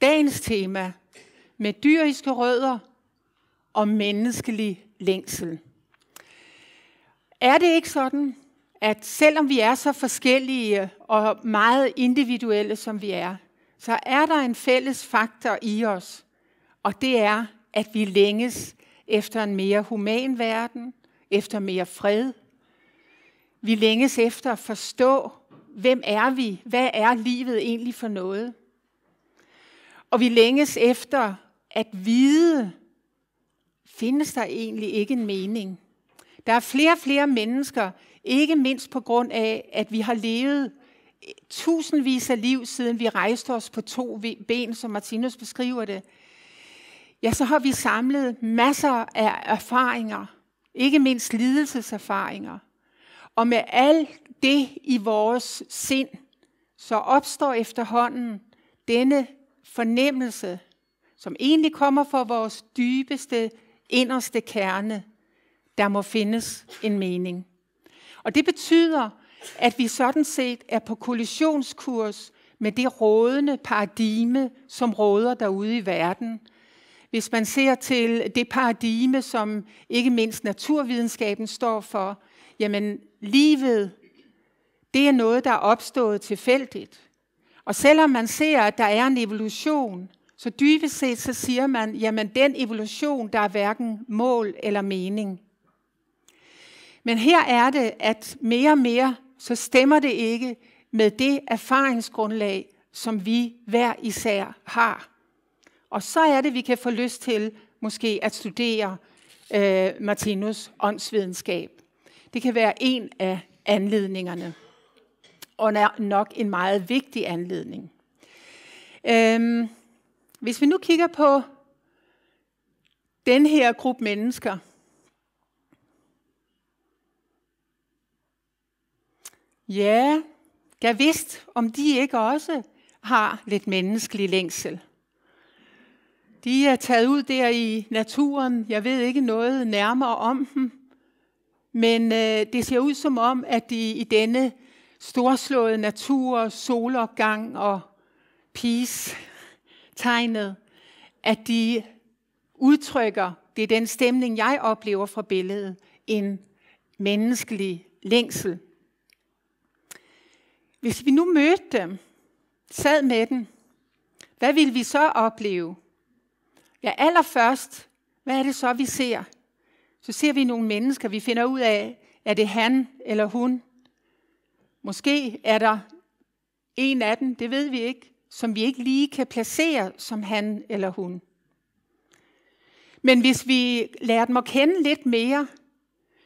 dagens tema med dyriske rødder og menneskelig længsel. Er det ikke sådan, at selvom vi er så forskellige og meget individuelle, som vi er, så er der en fælles faktor i os, og det er, at vi længes efter en mere human verden, efter mere fred. Vi længes efter at forstå, hvem er vi? Hvad er livet egentlig for noget? Og vi længes efter at vide, findes der egentlig ikke en mening? Der er flere og flere mennesker, ikke mindst på grund af, at vi har levet tusindvis af liv, siden vi rejste os på to ben, som Martinus beskriver det. Ja, så har vi samlet masser af erfaringer, ikke mindst lidelseserfaringer. Og med alt det i vores sind, så opstår efterhånden denne fornemmelse, som egentlig kommer fra vores dybeste, inderste kerne, der må findes en mening. Og det betyder, at vi sådan set er på kollisionskurs med det rådende paradigme, som råder derude i verden. Hvis man ser til det paradigme, som ikke mindst naturvidenskaben står for, jamen livet, det er noget, der er opstået tilfældigt. Og selvom man ser, at der er en evolution, så dybest set så siger man, jamen den evolution, der er hverken mål eller mening. Men her er det, at mere og mere, så stemmer det ikke med det erfaringsgrundlag, som vi hver især har. Og så er det, vi kan få lyst til måske at studere øh, Martinus åndsvidenskab. Det kan være en af anledningerne og nok en meget vigtig anledning. Øhm, hvis vi nu kigger på den her gruppe mennesker, ja, jeg vidste, om de ikke også har lidt menneskelig længsel. De er taget ud der i naturen. Jeg ved ikke noget nærmere om dem. Men øh, det ser ud som om, at de i denne storslået natur, solopgang og peace tegnet, at de udtrykker, det er den stemning, jeg oplever fra billedet, en menneskelig længsel. Hvis vi nu mødte dem, sad med den, hvad ville vi så opleve? Ja, allerførst, hvad er det så, vi ser? Så ser vi nogle mennesker, vi finder ud af, er det han eller hun, Måske er der en af dem, det ved vi ikke, som vi ikke lige kan placere som han eller hun. Men hvis vi lærer dem at kende lidt mere,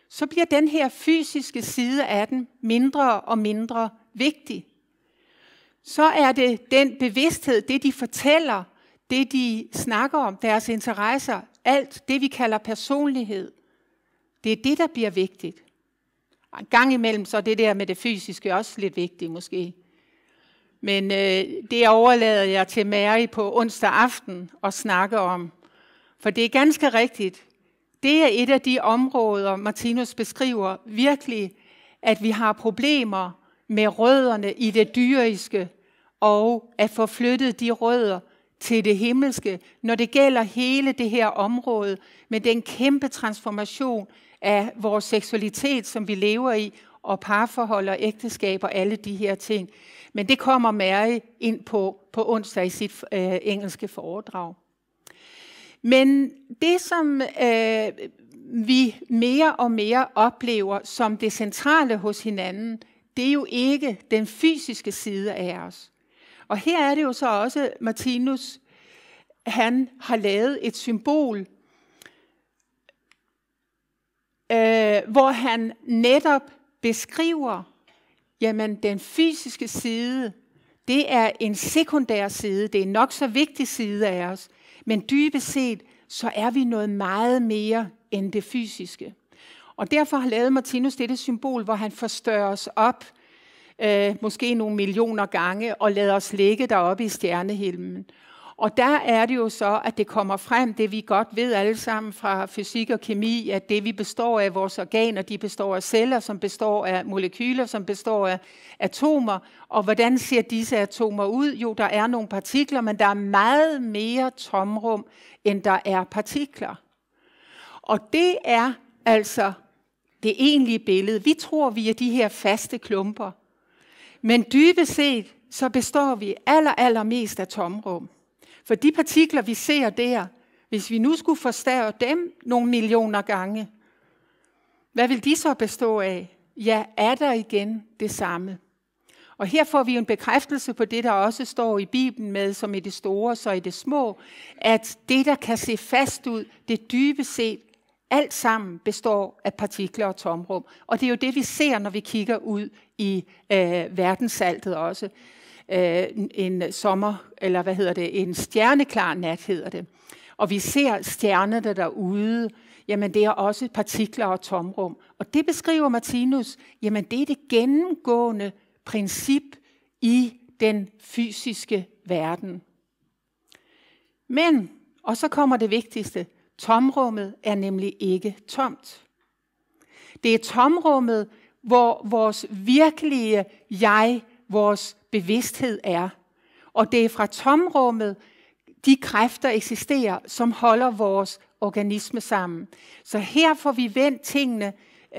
så bliver den her fysiske side af den mindre og mindre vigtig. Så er det den bevidsthed, det de fortæller, det de snakker om, deres interesser, alt det vi kalder personlighed. Det er det, der bliver vigtigt. Og en gang imellem så er det der med det fysiske også lidt vigtigt måske. Men øh, det overlader jeg til Mary på onsdag aften at snakke om. For det er ganske rigtigt. Det er et af de områder, Martinus beskriver virkelig, at vi har problemer med rødderne i det dyriske, og at få flyttet de rødder til det himmelske, når det gælder hele det her område med den kæmpe transformation, af vores seksualitet, som vi lever i, og parforhold og ægteskab og alle de her ting. Men det kommer Mary ind på på onsdag i sit øh, engelske foredrag. Men det, som øh, vi mere og mere oplever som det centrale hos hinanden, det er jo ikke den fysiske side af os. Og her er det jo så også, Martinus, han har lavet et symbol øh, hvor han netop beskriver, jamen den fysiske side, det er en sekundær side, det er nok så vigtig side af os, men dybest set, så er vi noget meget mere end det fysiske. Og derfor har lavet Martinus dette symbol, hvor han forstørrer os op, øh, måske nogle millioner gange, og lader os ligge deroppe i stjernehelmen. Og der er det jo så, at det kommer frem, det vi godt ved alle sammen fra fysik og kemi, at det vi består af, vores organer, de består af celler, som består af molekyler, som består af atomer. Og hvordan ser disse atomer ud? Jo, der er nogle partikler, men der er meget mere tomrum, end der er partikler. Og det er altså det egentlige billede. Vi tror, vi er de her faste klumper. Men dybest set, så består vi aller, aller mest af tomrum. For de partikler, vi ser der, hvis vi nu skulle forstørre dem nogle millioner gange, hvad vil de så bestå af? Ja, er der igen det samme. Og her får vi en bekræftelse på det, der også står i Bibelen med, som i det store, så i det små, at det, der kan se fast ud, det dybe set, alt sammen består af partikler og tomrum. Og det er jo det, vi ser, når vi kigger ud i øh, verdensaltet også øh, en sommer, eller hvad hedder det, en stjerneklar nat hedder det. Og vi ser stjernerne derude, jamen det er også partikler og tomrum. Og det beskriver Martinus, jamen det er det gennemgående princip i den fysiske verden. Men, og så kommer det vigtigste, tomrummet er nemlig ikke tomt. Det er tomrummet, hvor vores virkelige jeg, vores bevidsthed er. Og det er fra tomrummet, de kræfter eksisterer, som holder vores organisme sammen. Så her får vi vendt tingene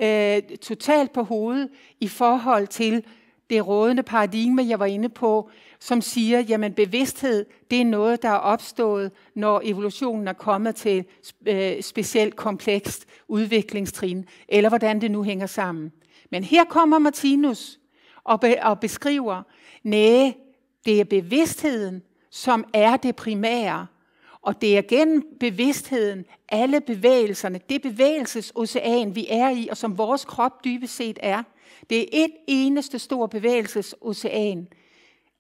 øh, totalt på hovedet i forhold til det rådende paradigme, jeg var inde på, som siger, at bevidsthed, det er noget, der er opstået, når evolutionen er kommet til øh, specielt komplekst udviklingstrin, eller hvordan det nu hænger sammen. Men her kommer Martinus og, be, og beskriver, nej, det er bevidstheden, som er det primære. Og det er gennem bevidstheden, alle bevægelserne, det bevægelsesocean, vi er i, og som vores krop dybest set er. Det er et eneste stor bevægelsesocean.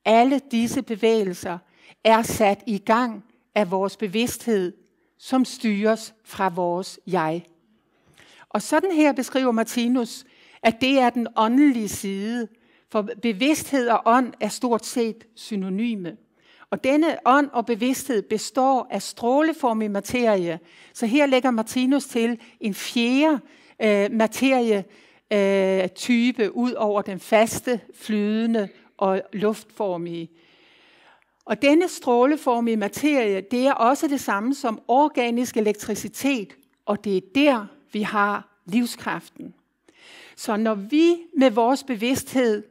Alle disse bevægelser er sat i gang af vores bevidsthed, som styres fra vores jeg. Og sådan her beskriver Martinus, at det er den åndelige side for bevidsthed og ånd er stort set synonyme. Og denne ånd og bevidsthed består af stråleformig materie. Så her lægger Martinus til en fjerde øh, materietype øh, type ud over den faste, flydende og luftformige. Og denne stråleformige materie, det er også det samme som organisk elektricitet, og det er der, vi har livskraften. Så når vi med vores bevidsthed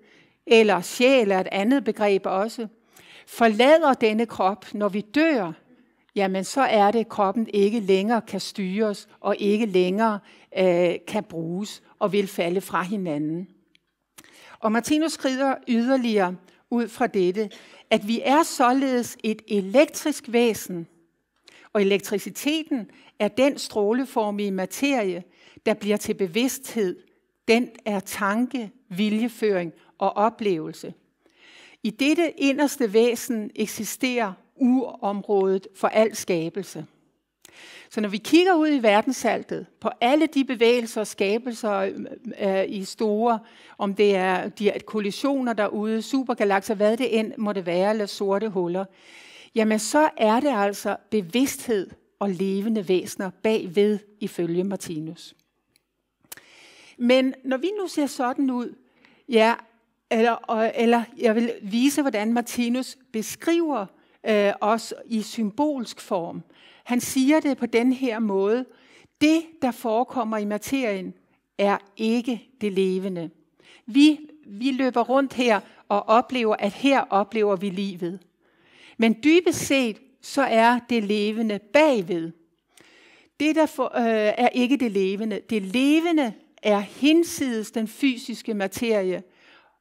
eller sjæl er et andet begreb også, forlader denne krop, når vi dør, jamen så er det, at kroppen ikke længere kan styres og ikke længere øh, kan bruges og vil falde fra hinanden. Og Martinus skrider yderligere ud fra dette, at vi er således et elektrisk væsen, og elektriciteten er den stråleformige materie, der bliver til bevidsthed. Den er tanke, viljeføring og oplevelse. I dette inderste væsen eksisterer urområdet for al skabelse. Så når vi kigger ud i verdenssaltet på alle de bevægelser og skabelser øh, øh, i store, om det er de kollisioner derude, supergalakser, hvad det end må det være, eller sorte huller, jamen så er det altså bevidsthed og levende væsener bagved, ifølge Martinus. Men når vi nu ser sådan ud, ja, eller, eller jeg vil vise, hvordan Martinus beskriver øh, os i symbolsk form. Han siger det på den her måde. Det, der forekommer i materien, er ikke det levende. Vi, vi løber rundt her og oplever, at her oplever vi livet. Men dybest set, så er det levende bagved. Det, der for, øh, er ikke det levende. Det levende er hinsides den fysiske materie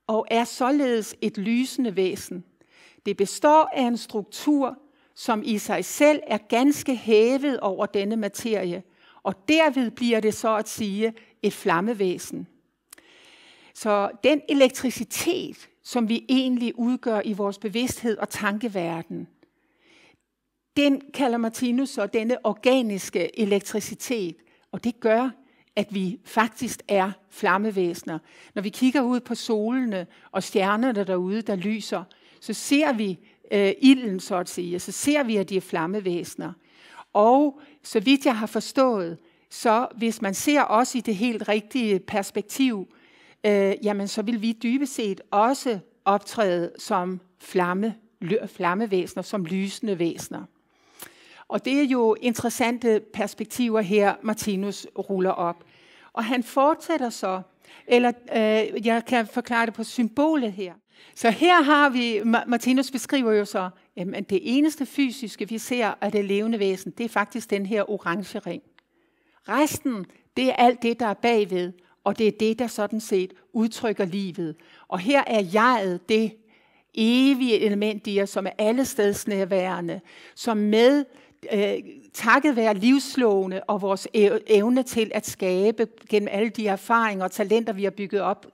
og er således et lysende væsen. Det består af en struktur, som i sig selv er ganske hævet over denne materie, og derved bliver det så at sige et flammevæsen. Så den elektricitet, som vi egentlig udgør i vores bevidsthed og tankeverden, den kalder Martinus så denne organiske elektricitet, og det gør, at vi faktisk er flammevæsner. Når vi kigger ud på solene og stjernerne derude, der lyser, så ser vi øh, ilden, så at sige, så ser vi, at de er flammevæsner. Og så vidt jeg har forstået, så hvis man ser os i det helt rigtige perspektiv, øh, jamen så vil vi dybest set også optræde som flamme, flammevæsner, som lysende væsner. Og det er jo interessante perspektiver her, Martinus ruller op. Og han fortsætter så, eller øh, jeg kan forklare det på symbolet her. Så her har vi, Martinus beskriver jo så, at det eneste fysiske, vi ser af det levende væsen, det er faktisk den her orange ring. Resten, det er alt det, der er bagved, og det er det, der sådan set udtrykker livet. Og her er jeget det evige element i os, som er alle steds nærværende, som med øh, takket være livslående og vores evne til at skabe gennem alle de erfaringer og talenter, vi har bygget op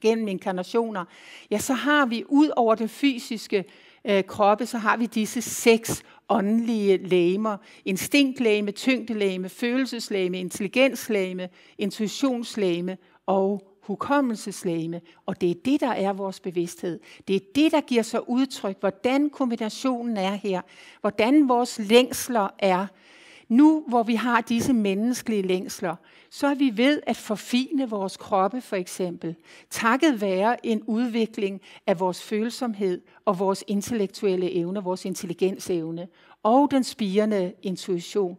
gennem inkarnationer, ja, så har vi ud over det fysiske øh, kroppe, så har vi disse seks åndelige læmer. Instinktlæme, tyngdelæme, følelseslæme, intelligenslæme, intuitionslæme og hukommelseslæme, og det er det, der er vores bevidsthed. Det er det, der giver sig udtryk, hvordan kombinationen er her, hvordan vores længsler er. Nu, hvor vi har disse menneskelige længsler, så er vi ved at forfine vores kroppe for eksempel, takket være en udvikling af vores følsomhed og vores intellektuelle evne, vores intelligensevne og den spirende intuition.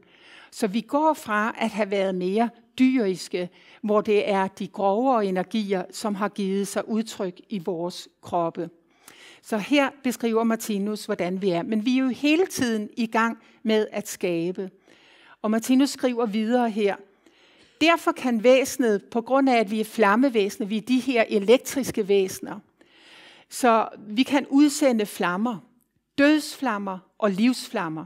Så vi går fra at have været mere dyriske, hvor det er de grovere energier, som har givet sig udtryk i vores kroppe. Så her beskriver Martinus, hvordan vi er. Men vi er jo hele tiden i gang med at skabe. Og Martinus skriver videre her. Derfor kan væsenet, på grund af at vi er flammevæsener, vi er de her elektriske væsener, så vi kan udsende flammer, dødsflammer og livsflammer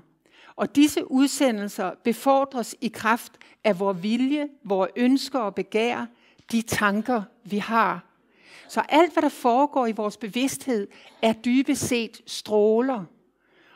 og disse udsendelser befordres i kraft af vores vilje, vores ønsker og begær, de tanker, vi har. Så alt, hvad der foregår i vores bevidsthed, er dybest set stråler.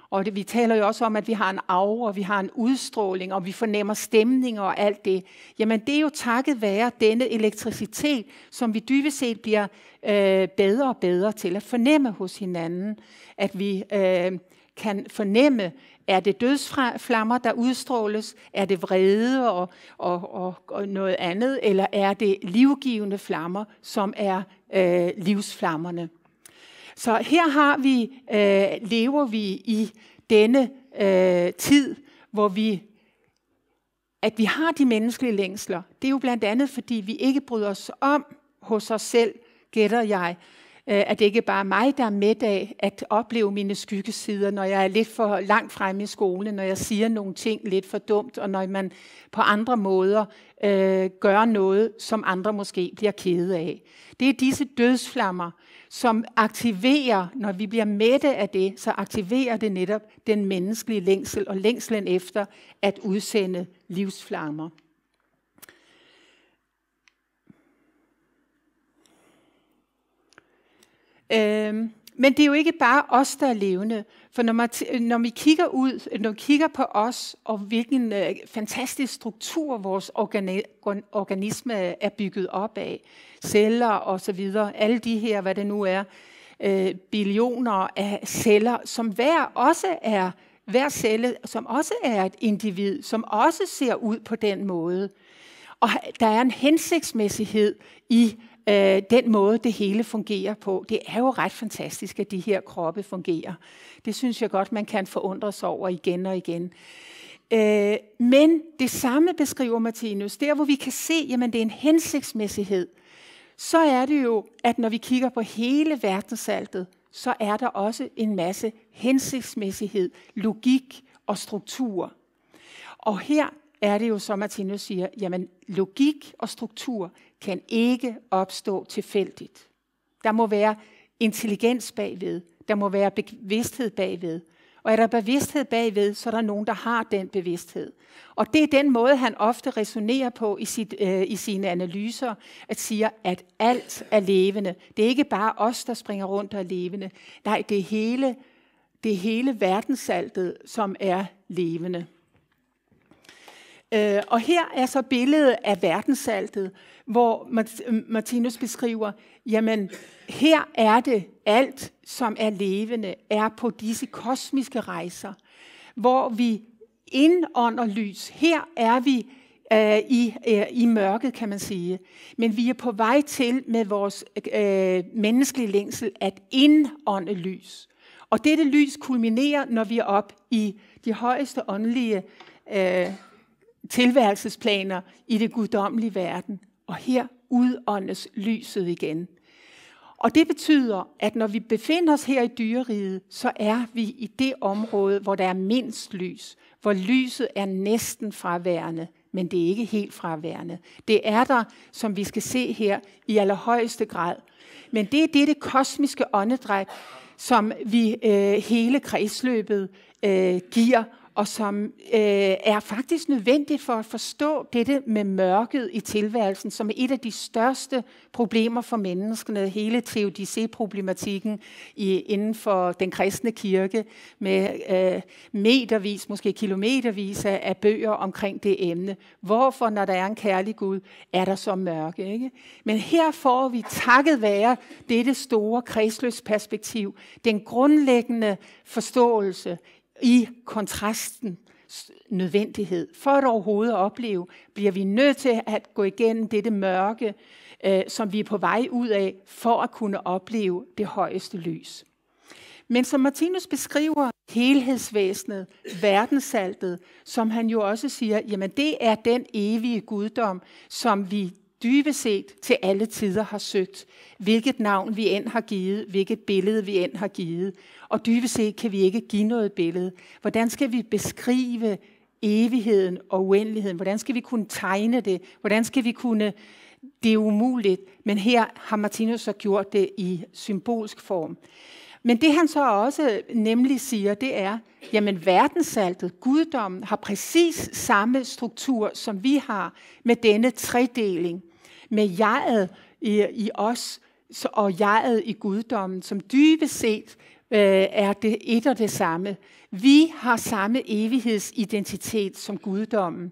Og det, vi taler jo også om, at vi har en aura, og vi har en udstråling, og vi fornemmer stemninger og alt det. Jamen det er jo takket være denne elektricitet, som vi dybest set bliver øh, bedre og bedre til at fornemme hos hinanden. At vi øh, kan fornemme, er det dødsflammer, der udstråles? Er det vrede og, og, og, og noget andet? Eller er det livgivende flammer, som er øh, livsflammerne? Så her har vi, øh, lever vi i denne øh, tid, hvor vi at vi har de menneskelige længsler, det er jo blandt andet, fordi vi ikke bryder os om hos os selv, gætter jeg, at øh, det ikke bare er mig, der er med af at opleve mine skyggesider, når jeg er lidt for langt fremme i skolen, når jeg siger nogle ting lidt for dumt, og når man på andre måder øh, gør noget, som andre måske bliver kede af. Det er disse dødsflammer, som aktiverer, når vi bliver mætte af det, så aktiverer det netop den menneskelige længsel og længslen efter at udsende livsflammer. Øh, men det er jo ikke bare os, der er levende. For når, man når vi kigger ud, når vi kigger på os, og hvilken øh, fantastisk struktur vores organi organisme er bygget op af, celler og så videre, alle de her, hvad det nu er, øh, billioner af celler, som hver også er hver celle, som også er et individ, som også ser ud på den måde. Og der er en hensigtsmæssighed i øh, den måde, det hele fungerer på. Det er jo ret fantastisk, at de her kroppe fungerer. Det synes jeg godt, man kan forundres over igen og igen. Øh, men det samme beskriver Martinus, der hvor vi kan se, jamen det er en hensigtsmæssighed, så er det jo, at når vi kigger på hele verdensaltet, så er der også en masse hensigtsmæssighed, logik og struktur. Og her er det jo, som Martinus siger, jamen logik og struktur, kan ikke opstå tilfældigt. Der må være intelligens bagved. Der må være bevidsthed bagved. Og er der bevidsthed bagved, så er der nogen, der har den bevidsthed. Og det er den måde, han ofte resonerer på i, sit, øh, i sine analyser, at siger, at alt er levende. Det er ikke bare os, der springer rundt og er levende. Nej, det er hele, det er hele verdensaltet, som er levende. Øh, og her er så billedet af verdenssaltet, hvor Martinus beskriver, jamen her er det alt, som er levende, er på disse kosmiske rejser, hvor vi indånder lys. Her er vi øh, i, øh, i mørket, kan man sige. Men vi er på vej til med vores øh, menneskelige længsel at indånde lys. Og dette lys kulminerer, når vi er op i de højeste åndelige øh, tilværelsesplaner i det guddommelige verden. Og her udåndes lyset igen. Og det betyder, at når vi befinder os her i dyreriget, så er vi i det område, hvor der er mindst lys, hvor lyset er næsten fraværende, men det er ikke helt fraværende. Det er der, som vi skal se her, i allerhøjeste grad. Men det er det, det kosmiske åndedræt, som vi øh, hele kredsløbet øh, giver og som øh, er faktisk nødvendigt for at forstå dette med mørket i tilværelsen, som er et af de største problemer for menneskene. Hele teodicé-problematikken inden for den kristne kirke, med øh, metervis, måske kilometervis af, af bøger omkring det emne. Hvorfor, når der er en kærlig Gud, er der så mørke? Ikke? Men her får vi takket være dette store perspektiv, den grundlæggende forståelse i kontrasten nødvendighed. For at overhovedet opleve, bliver vi nødt til at gå igennem dette mørke, øh, som vi er på vej ud af, for at kunne opleve det højeste lys. Men som Martinus beskriver helhedsvæsenet, verdensaltet, som han jo også siger, jamen det er den evige guddom, som vi dybest set til alle tider har søgt, hvilket navn vi end har givet, hvilket billede vi end har givet og dybest set kan vi ikke give noget billede. Hvordan skal vi beskrive evigheden og uendeligheden? Hvordan skal vi kunne tegne det? Hvordan skal vi kunne... Det er umuligt, men her har Martinus så gjort det i symbolsk form. Men det han så også nemlig siger, det er, jamen verdensaltet, guddommen, har præcis samme struktur, som vi har med denne tredeling. Med jeget i, i os, og jeget i guddommen, som dybest set øh, er det et og det samme. Vi har samme evighedsidentitet som guddommen.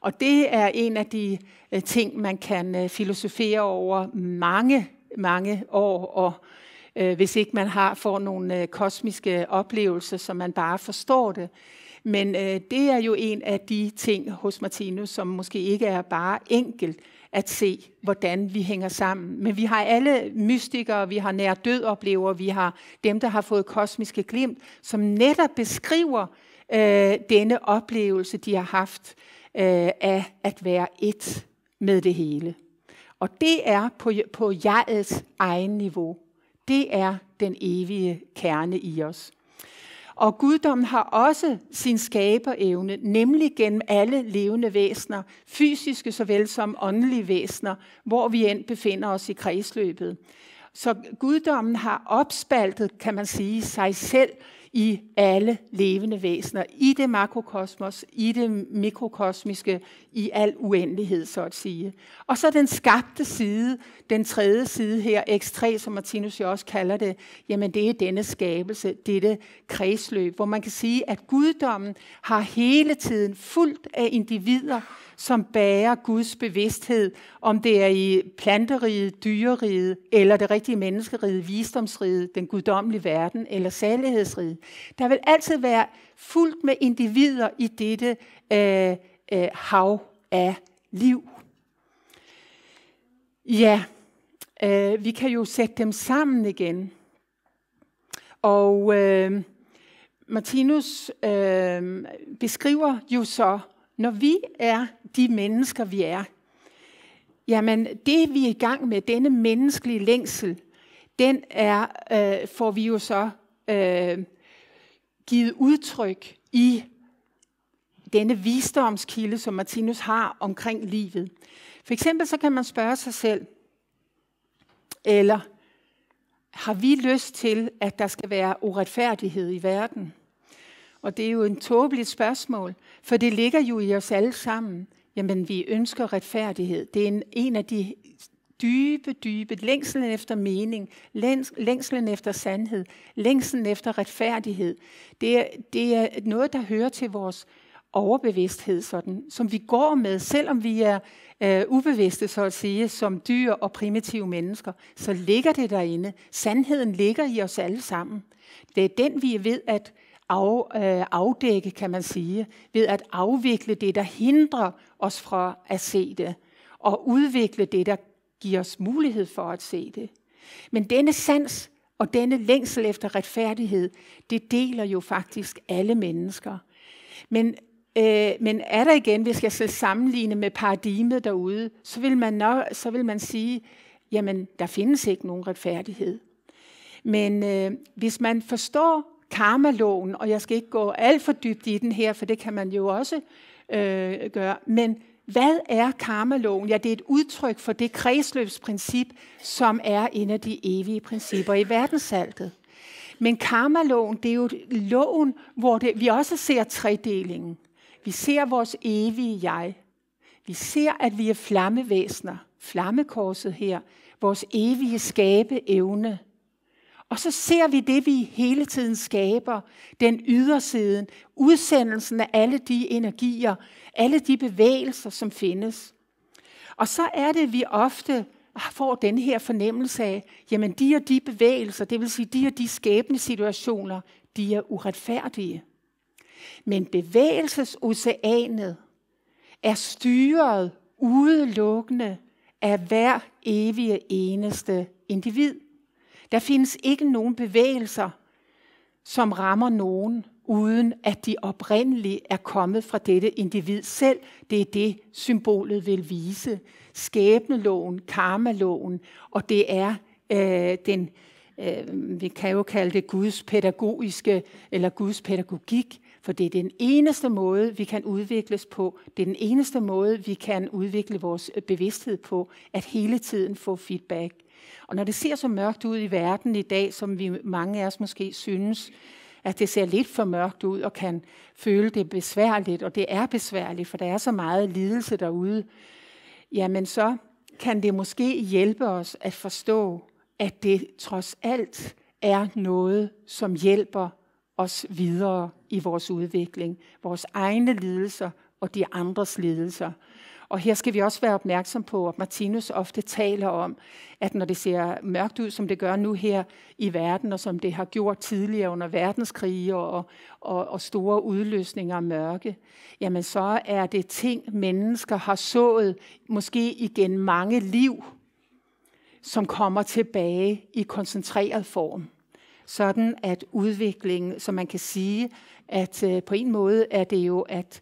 Og det er en af de øh, ting, man kan øh, filosofere over mange, mange år. Og øh, hvis ikke man har får nogle øh, kosmiske oplevelser, så man bare forstår det. Men øh, det er jo en af de ting hos Martinus, som måske ikke er bare enkelt, at se, hvordan vi hænger sammen. Men vi har alle mystikere, vi har nær død oplever, vi har dem, der har fået kosmiske glimt, som netop beskriver øh, denne oplevelse, de har haft øh, af at være et med det hele. Og det er på, på jegets egen niveau. Det er den evige kerne i os. Og guddommen har også sin skaberevne, nemlig gennem alle levende væsener, fysiske såvel som åndelige væsener, hvor vi end befinder os i kredsløbet. Så guddommen har opspaltet, kan man sige, sig selv i alle levende væsener, i det makrokosmos, i det mikrokosmiske, i al uendelighed, så at sige. Og så den skabte side, den tredje side her, X3, som Martinus jo også kalder det, jamen det er denne skabelse, dette kredsløb, hvor man kan sige, at guddommen har hele tiden fuldt af individer, som bærer Guds bevidsthed, om det er i planteriget, dyreriget, eller det rigtige menneskeriget, visdomsriget, den guddommelige verden, eller salighedsriget. Der vil altid være fuldt med individer i dette øh, øh, hav af liv. Ja, øh, vi kan jo sætte dem sammen igen. Og øh, Martinus øh, beskriver jo så når vi er de mennesker, vi er, jamen det vi er i gang med, denne menneskelige længsel, den er, øh, får vi jo så øh, givet udtryk i denne visdomskilde, som Martinus har omkring livet. For eksempel så kan man spørge sig selv, eller har vi lyst til, at der skal være uretfærdighed i verden? Og det er jo en tåbeligt spørgsmål, for det ligger jo i os alle sammen. Jamen, vi ønsker retfærdighed. Det er en, en af de dybe, dybe længslen efter mening, længs, længslen efter sandhed, længslen efter retfærdighed. Det er, det er noget, der hører til vores overbevidsthed, sådan, som vi går med, selvom vi er øh, ubevidste, så at sige, som dyr og primitive mennesker, så ligger det derinde. Sandheden ligger i os alle sammen. Det er den, vi ved at af, øh, afdække, kan man sige, ved at afvikle det, der hindrer os fra at se det, og udvikle det, der giver os mulighed for at se det. Men denne sans og denne længsel efter retfærdighed, det deler jo faktisk alle mennesker. Men, øh, men er der igen, hvis jeg skal sammenligne med paradigmet derude, så vil man, nok, så vil man sige, jamen der findes ikke nogen retfærdighed. Men øh, hvis man forstår karmaloven, og jeg skal ikke gå alt for dybt i den her, for det kan man jo også øh, gøre. Men hvad er karmaloven? Ja, det er et udtryk for det kredsløbsprincip, som er en af de evige principper i verdensaltet. Men karmaloven, det er jo loven, hvor det, vi også ser tredelingen. Vi ser vores evige jeg. Vi ser, at vi er flammevæsner. Flammekorset her. Vores evige skabe evne og så ser vi det, vi hele tiden skaber, den ydersiden, udsendelsen af alle de energier, alle de bevægelser, som findes. Og så er det, vi ofte får den her fornemmelse af, jamen de og de bevægelser, det vil sige de og de skabende situationer, de er uretfærdige. Men bevægelsesoceanet er styret udelukkende af hver evige eneste individ. Der findes ikke nogen bevægelser, som rammer nogen, uden at de oprindeligt er kommet fra dette individ selv. Det er det, symbolet vil vise. Skæbneloven, karmaloven, og det er øh, den, øh, vi kan jo kalde det Guds pædagogiske, eller Guds pædagogik, for det er den eneste måde, vi kan udvikles på. Det er den eneste måde, vi kan udvikle vores bevidsthed på, at hele tiden få feedback. Og når det ser så mørkt ud i verden i dag, som vi mange af os måske synes, at det ser lidt for mørkt ud og kan føle det besværligt, og det er besværligt, for der er så meget lidelse derude, jamen så kan det måske hjælpe os at forstå, at det trods alt er noget, som hjælper os videre i vores udvikling. Vores egne lidelser og de andres lidelser. Og her skal vi også være opmærksom på, at Martinus ofte taler om, at når det ser mørkt ud, som det gør nu her i verden, og som det har gjort tidligere under verdenskrige og, og, og store udløsninger af mørke, jamen så er det ting, mennesker har sået, måske igen mange liv, som kommer tilbage i koncentreret form sådan at udviklingen, som man kan sige, at øh, på en måde er det jo, at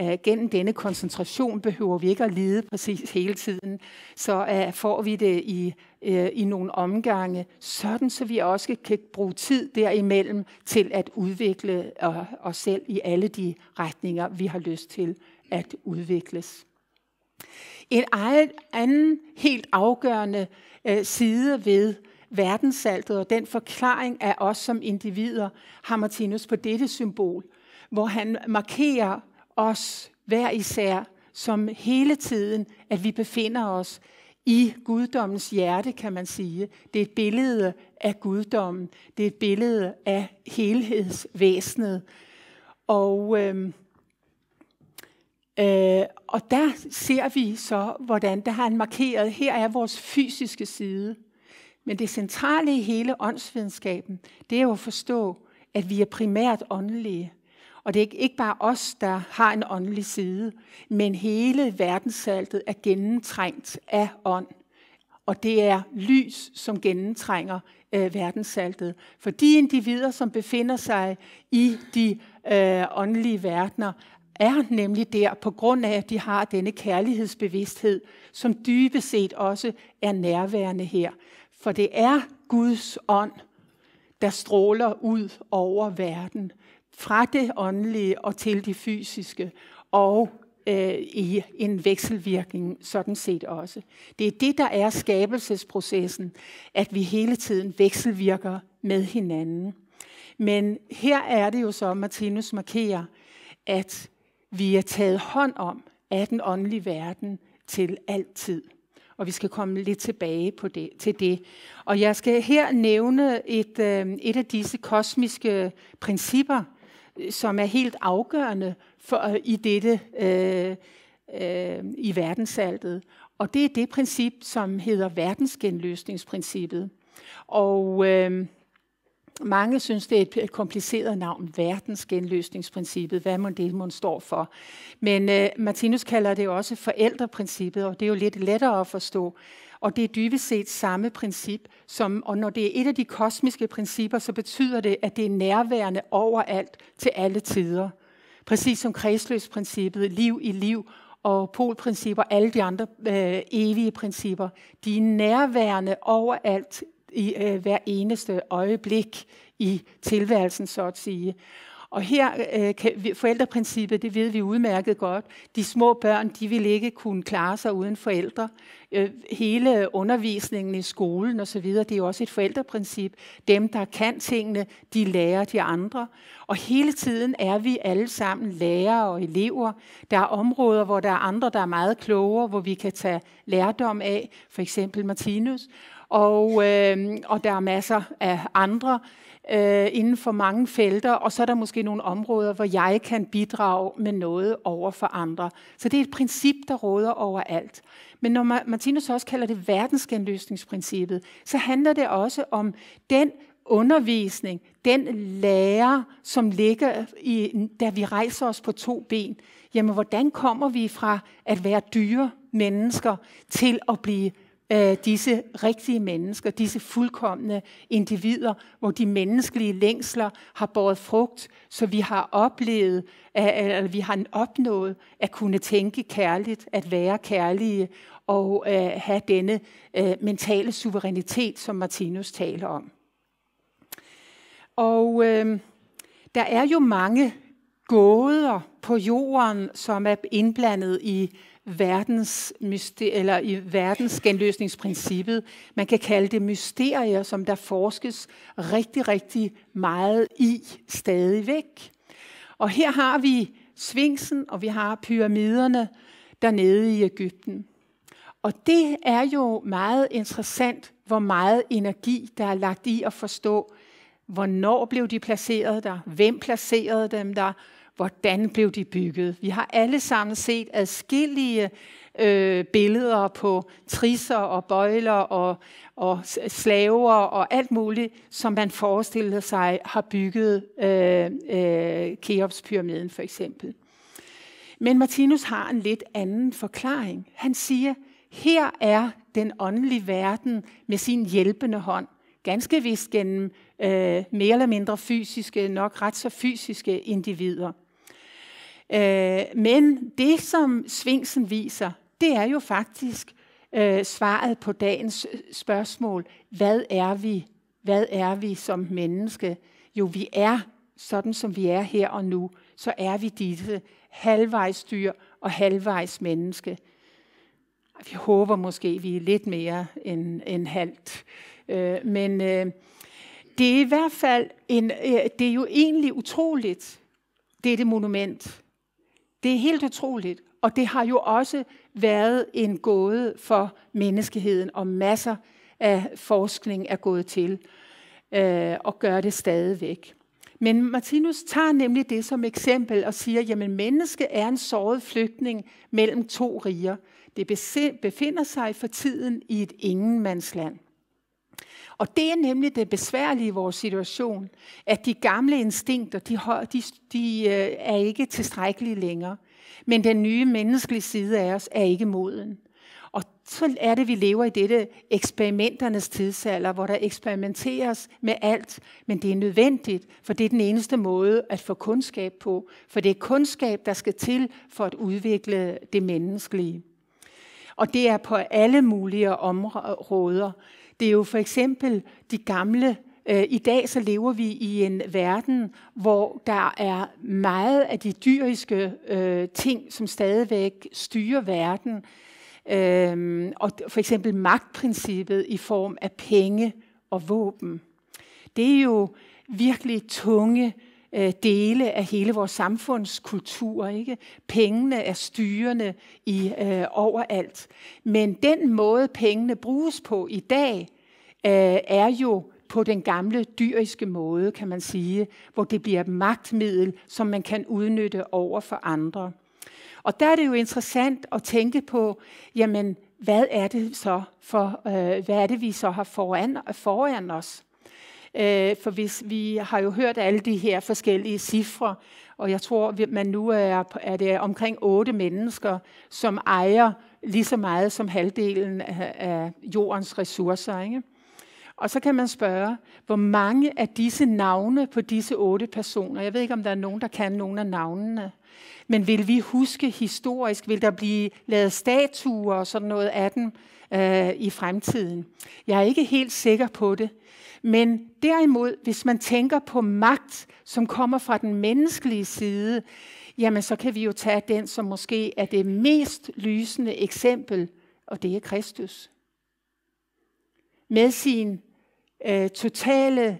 øh, gennem denne koncentration behøver vi ikke at lide præcis hele tiden. Så øh, får vi det i, øh, i nogle omgange, sådan så vi også kan bruge tid derimellem til at udvikle øh, os selv i alle de retninger, vi har lyst til at udvikles. En anden helt afgørende øh, side ved verdenssaltet og den forklaring af os som individer har Martinus på dette symbol, hvor han markerer os hver især, som hele tiden, at vi befinder os i guddommens hjerte, kan man sige. Det er et billede af guddommen. Det er et billede af helhedsvæsenet. Og, øh, øh, og der ser vi så, hvordan der har han markeret, her er vores fysiske side. Men det centrale i hele åndsvidenskaben, det er jo at forstå, at vi er primært åndelige. Og det er ikke bare os, der har en åndelig side, men hele verdenssaltet er gennemtrængt af ånd. Og det er lys, som gennemtrænger øh, verdenssaltet. For de individer, som befinder sig i de øh, åndelige verdener, er nemlig der på grund af, at de har denne kærlighedsbevidsthed, som dybest set også er nærværende her. For det er Guds ånd, der stråler ud over verden fra det åndelige og til det fysiske, og øh, i en vekselvirkning sådan set også. Det er det, der er skabelsesprocessen, at vi hele tiden vekselvirker med hinanden. Men her er det jo så, Martinus markerer, at vi er taget hånd om af den åndelige verden til altid. Og vi skal komme lidt tilbage på det, til det. Og jeg skal her nævne et, øh, et af disse kosmiske principper, som er helt afgørende for, i dette øh, øh, i verdensaltet. Og det er det princip, som hedder verdensgenløsningsprincippet. Og øh, mange synes, det er et kompliceret navn, verdensgenløsningsprincippet. Hvad må det mon står for? Men øh, Martinus kalder det også forældreprincippet, og det er jo lidt lettere at forstå. Og det er dybest set samme princip, som, og når det er et af de kosmiske principper, så betyder det, at det er nærværende overalt til alle tider. Præcis som kredsløsprincippet, liv i liv og polprincipper, alle de andre øh, evige principper, de er nærværende overalt i øh, hver eneste øjeblik i tilværelsen, så at sige. Og her øh, kan vi, forældreprincippet, det ved vi udmærket godt. De små børn, de vil ikke kunne klare sig uden forældre. Øh, hele undervisningen i skolen osv., det er også et forældreprincip. Dem, der kan tingene, de lærer de andre. Og hele tiden er vi alle sammen lærere og elever. Der er områder, hvor der er andre, der er meget klogere, hvor vi kan tage lærdom af, for eksempel Martinus. Og, øh, og der er masser af andre øh, inden for mange felter, og så er der måske nogle områder, hvor jeg kan bidrage med noget over for andre. Så det er et princip, der råder over alt. Men når Martinus også kalder det verdensgenløsningsprincippet, så handler det også om den undervisning, den lære, som ligger i, da vi rejser os på to ben. Jamen, hvordan kommer vi fra at være dyre mennesker til at blive disse rigtige mennesker, disse fuldkommende individer, hvor de menneskelige længsler har båret frugt, så vi har oplevet, at, vi har opnået at kunne tænke kærligt, at være kærlige og øh, have denne øh, mentale suverænitet, som Martinus taler om. Og øh, der er jo mange gåder på jorden, som er indblandet i verdens myster- eller i verdensgenløsningsprincippet. Man kan kalde det mysterier, som der forskes rigtig, rigtig meget i stadigvæk. Og her har vi Svingsen, og vi har pyramiderne dernede i Ægypten. Og det er jo meget interessant, hvor meget energi, der er lagt i at forstå, hvornår blev de placeret der, hvem placerede dem der, Hvordan blev de bygget? Vi har alle sammen set adskillige øh, billeder på trisser og bøjler og, og slaver og alt muligt, som man forestiller sig har bygget øh, øh, Keopspyramiden for eksempel. Men Martinus har en lidt anden forklaring. Han siger, her er den åndelige verden med sin hjælpende hånd, ganske vist gennem øh, mere eller mindre fysiske, nok ret så fysiske individer. Øh, men det, som Svingsen viser, det er jo faktisk øh, svaret på dagens øh, spørgsmål. Hvad er vi? Hvad er vi som menneske? Jo, vi er sådan, som vi er her og nu. Så er vi disse halvvejs dyr og halvvejs menneske. Vi håber måske, vi er lidt mere end, end halvt. Øh, men øh, det er i hvert fald en, øh, det er jo egentlig utroligt, dette monument. Det er helt utroligt, og det har jo også været en gåde for menneskeheden, og masser af forskning er gået til øh, og gør det stadigvæk. Men Martinus tager nemlig det som eksempel og siger, jamen menneske er en såret flygtning mellem to riger. Det befinder sig for tiden i et ingenmandsland. Og det er nemlig det besværlige i vores situation, at de gamle instinkter, de, de, de øh, er ikke tilstrækkelige længere. Men den nye menneskelige side af os er ikke moden. Og så er det, vi lever i dette eksperimenternes tidsalder, hvor der eksperimenteres med alt, men det er nødvendigt, for det er den eneste måde at få kundskab på, for det er kundskab, der skal til for at udvikle det menneskelige. Og det er på alle mulige områder. Det er jo for eksempel de gamle. Øh, I dag så lever vi i en verden, hvor der er meget af de dyriske øh, ting, som stadigvæk styrer verden. Øhm, og for eksempel magtprincippet i form af penge og våben. Det er jo virkelig tunge Øh, dele af hele vores samfundskultur. Ikke? Pengene er styrende i øh, overalt. Men den måde, pengene bruges på i dag, øh, er jo på den gamle dyriske måde, kan man sige, hvor det bliver et magtmiddel, som man kan udnytte over for andre. Og der er det jo interessant at tænke på, jamen, hvad er det så for, øh, hvad er det vi så har foran, foran os? Øh, for hvis vi har jo hørt alle de her forskellige cifre, og jeg tror, at man nu er, er det omkring otte mennesker, som ejer lige så meget som halvdelen af, jordens ressourcer. Ikke? Og så kan man spørge, hvor mange af disse navne på disse otte personer, jeg ved ikke, om der er nogen, der kan nogen af navnene, men vil vi huske historisk, vil der blive lavet statuer og sådan noget af dem øh, i fremtiden? Jeg er ikke helt sikker på det, men derimod, hvis man tænker på magt, som kommer fra den menneskelige side, jamen så kan vi jo tage den, som måske er det mest lysende eksempel, og det er Kristus. Med sin øh, totale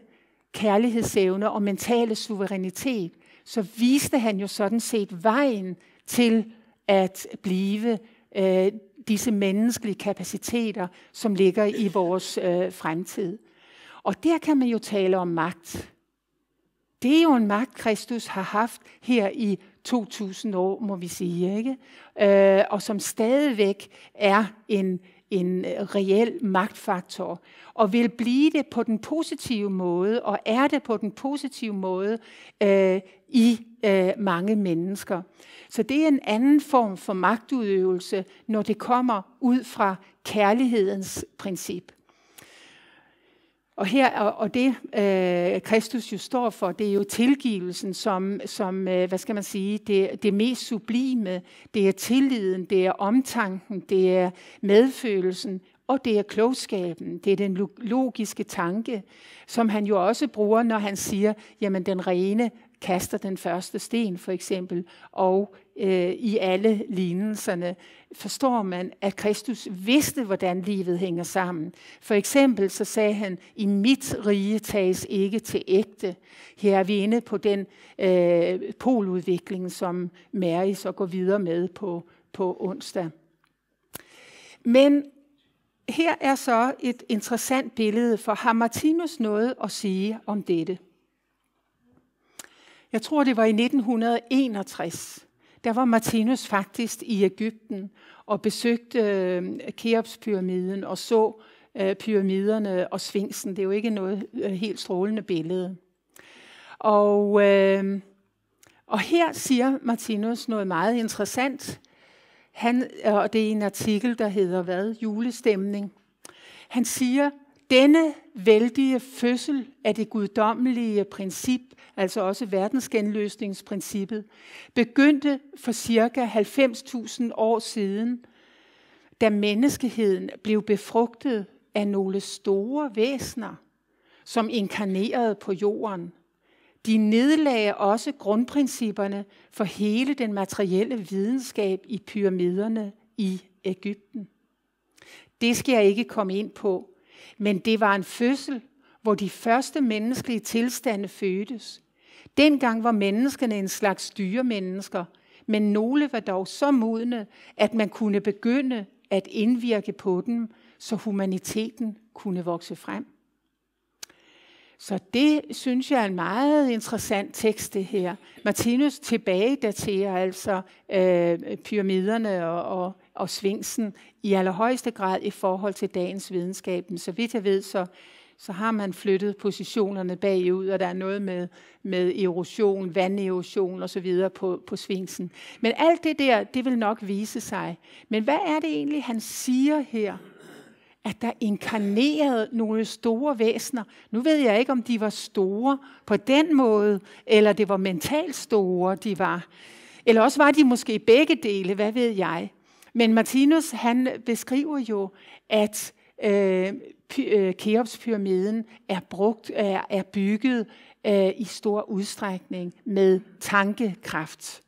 kærlighedsevne og mentale suverænitet, så viste han jo sådan set vejen til at blive øh, disse menneskelige kapaciteter, som ligger i vores øh, fremtid. Og der kan man jo tale om magt. Det er jo en magt, Kristus har haft her i 2000 år, må vi sige, ikke? Øh, og som stadigvæk er en, en reel magtfaktor, og vil blive det på den positive måde, og er det på den positive måde øh, i øh, mange mennesker. Så det er en anden form for magtudøvelse, når det kommer ud fra kærlighedens princip. Og, her, og det øh, Kristus jo står for, det er jo tilgivelsen som, som øh, hvad skal man sige, det, det mest sublime. Det er tilliden, det er omtanken, det er medfølelsen, og det er klogskaben. Det er den logiske tanke, som han jo også bruger, når han siger, jamen den rene kaster den første sten for eksempel, og øh, i alle lignelserne, forstår man, at Kristus vidste, hvordan livet hænger sammen. For eksempel så sagde han, i mit rige tages ikke til ægte. Her er vi inde på den øh, poludvikling, som Mary så går videre med på, på onsdag. Men her er så et interessant billede, for har Martinus noget at sige om dette? Jeg tror, det var i 1961, der var Martinus faktisk i Ægypten og besøgte Keopspyramiden øh, og så øh, pyramiderne og Sfinksen. Det er jo ikke noget øh, helt strålende billede. Og, og her siger Martinus noget meget interessant. Han, og det er en artikel, der hedder hvad? Julestemning. Han siger, denne vældige fødsel af det guddommelige princip, altså også verdensgenløsningsprincippet, begyndte for cirka 90.000 år siden, da menneskeheden blev befrugtet af nogle store væsner, som inkarnerede på jorden. De nedlagde også grundprincipperne for hele den materielle videnskab i pyramiderne i Ægypten. Det skal jeg ikke komme ind på, men det var en fødsel, hvor de første menneskelige tilstande fødtes. Dengang var menneskene en slags dyremennesker, men nogle var dog så modne, at man kunne begynde at indvirke på dem, så humaniteten kunne vokse frem. Så det synes jeg er en meget interessant tekst, det her. Martinus tilbage daterer altså øh, pyramiderne og, og og svingsen i allerhøjeste grad i forhold til dagens videnskaben. Så vidt jeg ved, så, så har man flyttet positionerne bagud, og der er noget med, med erosion, vanderosion osv. På, på svingsen. Men alt det der, det vil nok vise sig. Men hvad er det egentlig, han siger her? at der inkarnerede nogle store væsener. Nu ved jeg ikke, om de var store på den måde, eller det var mentalt store, de var. Eller også var de måske begge dele, hvad ved jeg. Men Martinus han beskriver jo, at øh, øh, Keopspyramiden er brugt, er, er bygget øh, i stor udstrækning med tankekraft.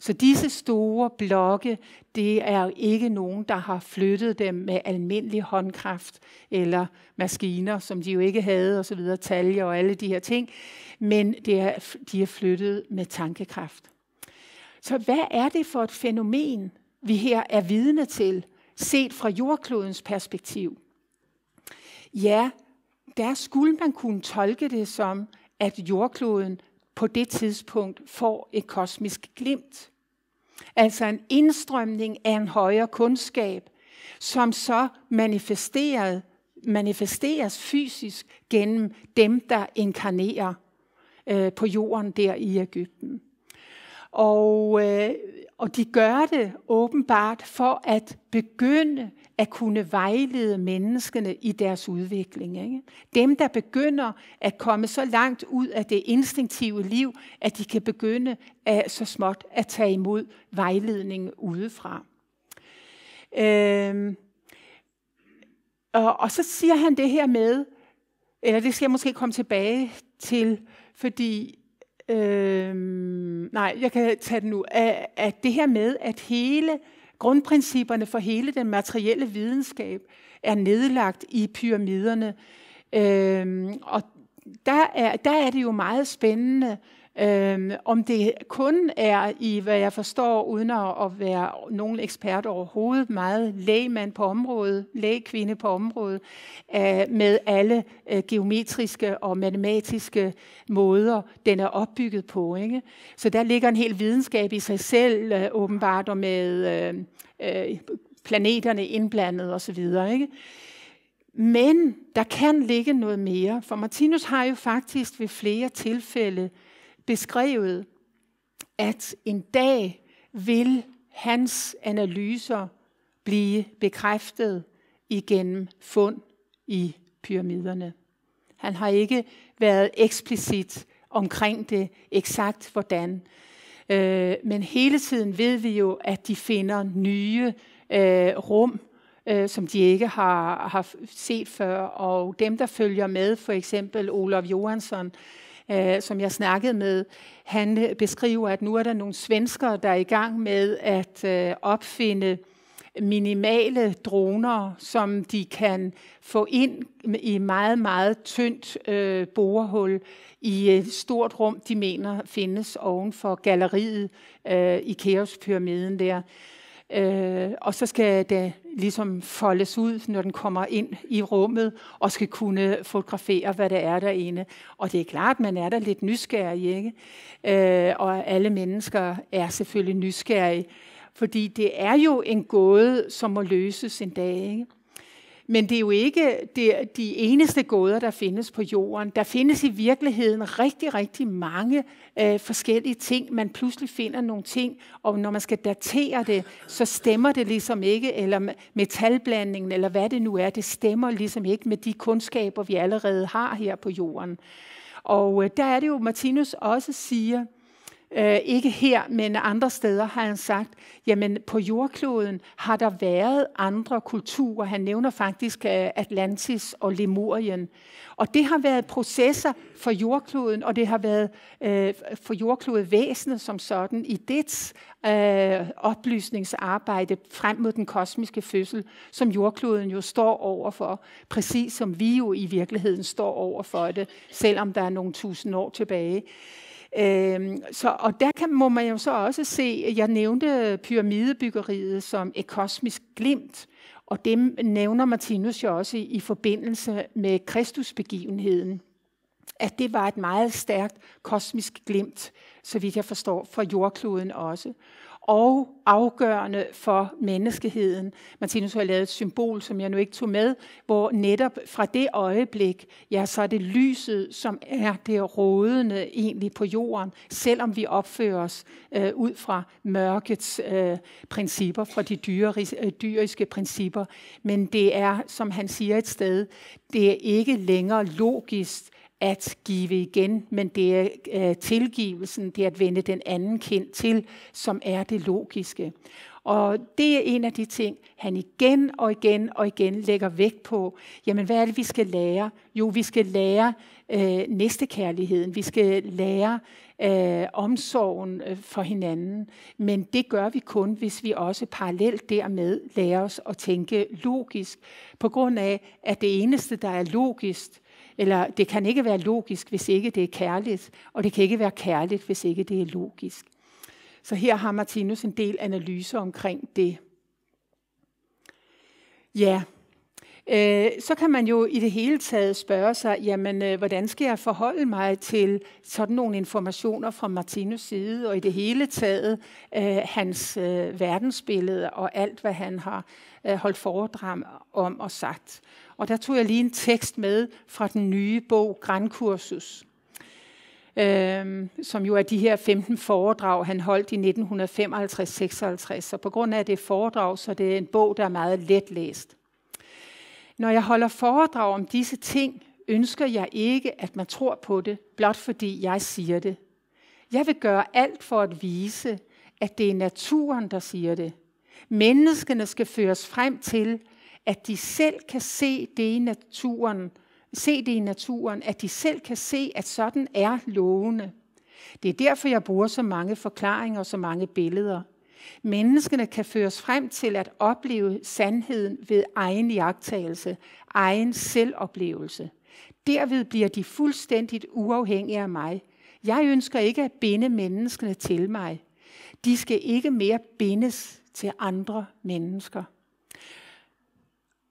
Så disse store blokke, det er jo ikke nogen, der har flyttet dem med almindelig håndkraft eller maskiner, som de jo ikke havde, og så videre, taljer og alle de her ting, men det er, de er flyttet med tankekraft. Så hvad er det for et fænomen, vi her er vidne til, set fra jordklodens perspektiv. Ja, der skulle man kunne tolke det som, at jordkloden på det tidspunkt får et kosmisk glimt. Altså en indstrømning af en højere kundskab, som så manifesteret, manifesteres fysisk gennem dem, der inkarnerer øh, på jorden der i Ægypten. Og øh, og de gør det åbenbart for at begynde at kunne vejlede menneskene i deres udvikling. Ikke? Dem, der begynder at komme så langt ud af det instinktive liv, at de kan begynde at, så småt at tage imod vejledningen udefra. Øhm, og, og så siger han det her med, eller det skal jeg måske komme tilbage til, fordi Øhm, nej, jeg kan tage den nu. At, at det her med, at hele grundprincipperne for hele den materielle videnskab er nedlagt i pyramiderne. Øh, og der er, der er det jo meget spændende, Um, om det kun er i, hvad jeg forstår, uden at, at være nogen ekspert overhovedet, meget lægemand på området, lægekvinde på området, uh, med alle uh, geometriske og matematiske måder, den er opbygget på. Ikke? Så der ligger en hel videnskab i sig selv, uh, åbenbart, og med uh, uh, planeterne indblandet osv. Ikke? Men der kan ligge noget mere, for Martinus har jo faktisk ved flere tilfælde beskrevet, at en dag vil hans analyser blive bekræftet igennem fund i pyramiderne. Han har ikke været eksplicit omkring det, eksakt hvordan. Øh, men hele tiden ved vi jo, at de finder nye øh, rum øh, som de ikke har, har set før. Og dem, der følger med, for eksempel Olof Johansson, øh, som jeg snakkede med, han øh, beskriver, at nu er der nogle svensker, der er i gang med at øh, opfinde minimale droner, som de kan få ind i meget, meget tyndt øh, borehul i et stort rum, de mener findes oven for galleriet øh, i Kæospyramiden der. Øh, og så skal det ligesom foldes ud, når den kommer ind i rummet, og skal kunne fotografere, hvad der er derinde. Og det er klart, man er der lidt nysgerrig, ikke? Øh, og alle mennesker er selvfølgelig nysgerrige, fordi det er jo en gåde, som må løses en dag, ikke? Men det er jo ikke det, de eneste gåder, der findes på jorden. Der findes i virkeligheden rigtig, rigtig mange øh, forskellige ting. Man pludselig finder nogle ting, og når man skal datere det, så stemmer det ligesom ikke, eller metalblandingen, eller hvad det nu er, det stemmer ligesom ikke med de kundskaber, vi allerede har her på jorden. Og øh, der er det jo, Martinus også siger, Øh, ikke her, men andre steder har han sagt, jamen på jordkloden har der været andre kulturer. Han nævner faktisk øh, Atlantis og Lemurien. Og det har været processer for jordkloden, og det har været øh, for væsenet som sådan i dets øh, oplysningsarbejde frem mod den kosmiske fødsel, som jordkloden jo står over for, præcis som vi jo i virkeligheden står over for det, selvom der er nogle tusind år tilbage. Øh, så, og der kan, må man jo så også se, jeg nævnte pyramidebyggeriet som et kosmisk glimt, og det nævner Martinus jo også i, i forbindelse med Kristusbegivenheden, at det var et meget stærkt kosmisk glimt, så vidt jeg forstår, fra jordkloden også og afgørende for menneskeheden. Martinus har lavet et symbol, som jeg nu ikke tog med, hvor netop fra det øjeblik, ja, så er det lyset, som er det rådende egentlig på jorden, selvom vi opfører os øh, ud fra mørkets øh, principper, fra de dyris, øh, dyriske principper. Men det er, som han siger et sted, det er ikke længere logisk, at give igen, men det er øh, tilgivelsen, det er at vende den anden kind til, som er det logiske. Og det er en af de ting, han igen og igen og igen lægger vægt på. Jamen, hvad er det, vi skal lære? Jo, vi skal lære øh, næstekærligheden. Vi skal lære øh, omsorgen øh, for hinanden. Men det gør vi kun, hvis vi også parallelt dermed lærer os at tænke logisk. På grund af, at det eneste, der er logisk, eller det kan ikke være logisk, hvis ikke det er kærligt, og det kan ikke være kærligt, hvis ikke det er logisk. Så her har Martinus en del analyser omkring det. Ja, Øh, så kan man jo i det hele taget spørge sig, jamen, øh, hvordan skal jeg forholde mig til sådan nogle informationer fra Martinus side, og i det hele taget øh, hans øh, verdensbillede og alt, hvad han har holdt foredrag om og sagt. Og der tog jeg lige en tekst med fra den nye bog, Grandkursus, øh, som jo er de her 15 foredrag, han holdt i 1955-56. Så på grund af det foredrag, så det er en bog, der er meget let læst. Når jeg holder foredrag om disse ting, ønsker jeg ikke, at man tror på det, blot fordi jeg siger det. Jeg vil gøre alt for at vise, at det er naturen, der siger det. Menneskene skal føres frem til, at de selv kan se det i naturen, se det i naturen, at de selv kan se, at sådan er lovene. Det er derfor, jeg bruger så mange forklaringer og så mange billeder – Menneskene kan føres frem til at opleve sandheden ved egen jagttagelse, egen selvoplevelse. Derved bliver de fuldstændigt uafhængige af mig. Jeg ønsker ikke at binde menneskene til mig. De skal ikke mere bindes til andre mennesker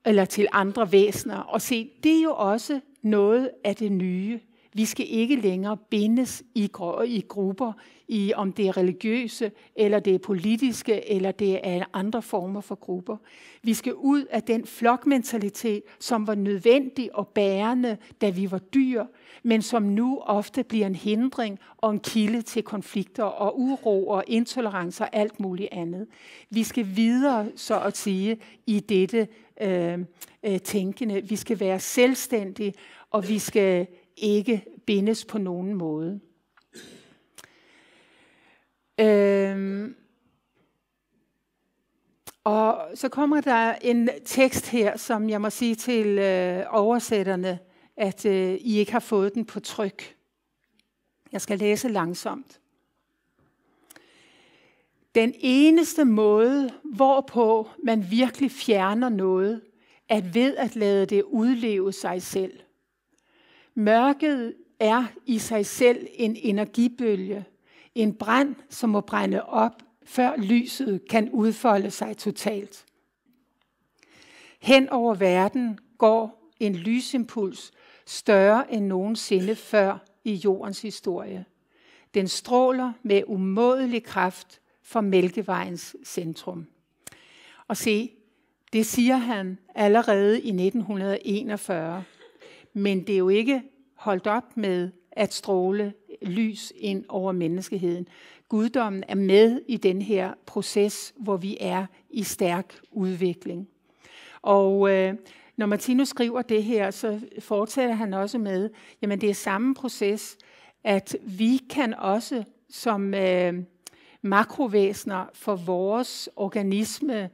eller til andre væsener. Og se, det er jo også noget af det nye. Vi skal ikke længere bindes i, i grupper, i om det er religiøse, eller det er politiske, eller det er andre former for grupper. Vi skal ud af den flokmentalitet, som var nødvendig og bærende, da vi var dyr, men som nu ofte bliver en hindring og en kilde til konflikter og uro og intolerance og alt muligt andet. Vi skal videre, så at sige, i dette øh, øh, tænkende. Vi skal være selvstændige, og vi skal ikke bindes på nogen måde. Øhm. Og så kommer der en tekst her, som jeg må sige til øh, oversætterne, at øh, I ikke har fået den på tryk. Jeg skal læse langsomt. Den eneste måde, hvorpå man virkelig fjerner noget, er ved at lade det udleve sig selv – Mørket er i sig selv en energibølge, en brand, som må brænde op, før lyset kan udfolde sig totalt. Hen over verden går en lysimpuls større end nogensinde før i jordens historie. Den stråler med umådelig kraft fra Mælkevejens centrum. Og se, det siger han allerede i 1941 men det er jo ikke holdt op med at stråle lys ind over menneskeheden. Guddommen er med i den her proces, hvor vi er i stærk udvikling. Og øh, når Martinus skriver det her, så fortsætter han også med, jamen det er samme proces, at vi kan også som øh, makrovæsener for vores organisme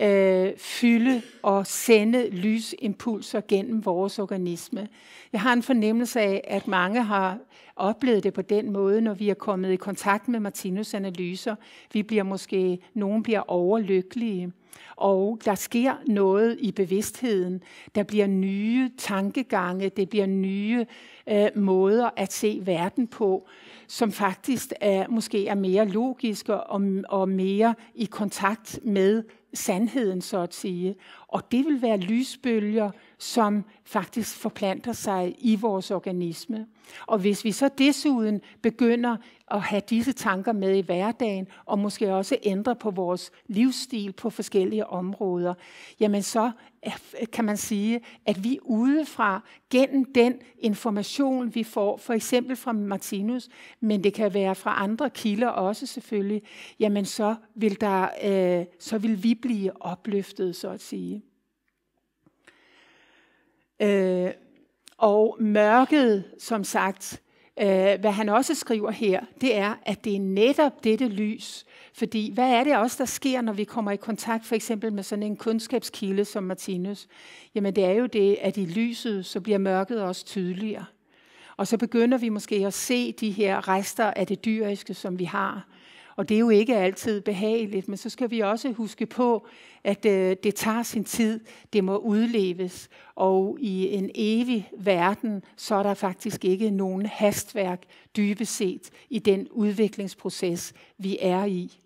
øh, fylde og sende lysimpulser gennem vores organisme. Jeg har en fornemmelse af, at mange har oplevet det på den måde, når vi er kommet i kontakt med Martinus analyser. Vi bliver måske, nogen bliver overlykkelige, og der sker noget i bevidstheden. Der bliver nye tankegange, det bliver nye øh, måder at se verden på, som faktisk er, måske er mere logiske og, og mere i kontakt med sandheden, så at sige. Og det vil være lysbølger, som faktisk forplanter sig i vores organisme. Og hvis vi så desuden begynder at have disse tanker med i hverdagen, og måske også ændre på vores livsstil på forskellige områder, jamen så kan man sige, at vi udefra, gennem den information, vi får, for eksempel fra Martinus, men det kan være fra andre kilder også selvfølgelig, jamen så vil, der, øh, så vil vi blive opløftet, så at sige. Øh, og mørket, som sagt, øh, hvad han også skriver her, det er, at det er netop dette lys. Fordi hvad er det også, der sker, når vi kommer i kontakt for eksempel med sådan en kundskabskilde som Martinus? Jamen det er jo det, at i lyset, så bliver mørket også tydeligere. Og så begynder vi måske at se de her rester af det dyriske, som vi har. Og det er jo ikke altid behageligt, men så skal vi også huske på, at øh, det tager sin tid, det må udleves, og i en evig verden, så er der faktisk ikke nogen hastværk dybest set i den udviklingsproces, vi er i.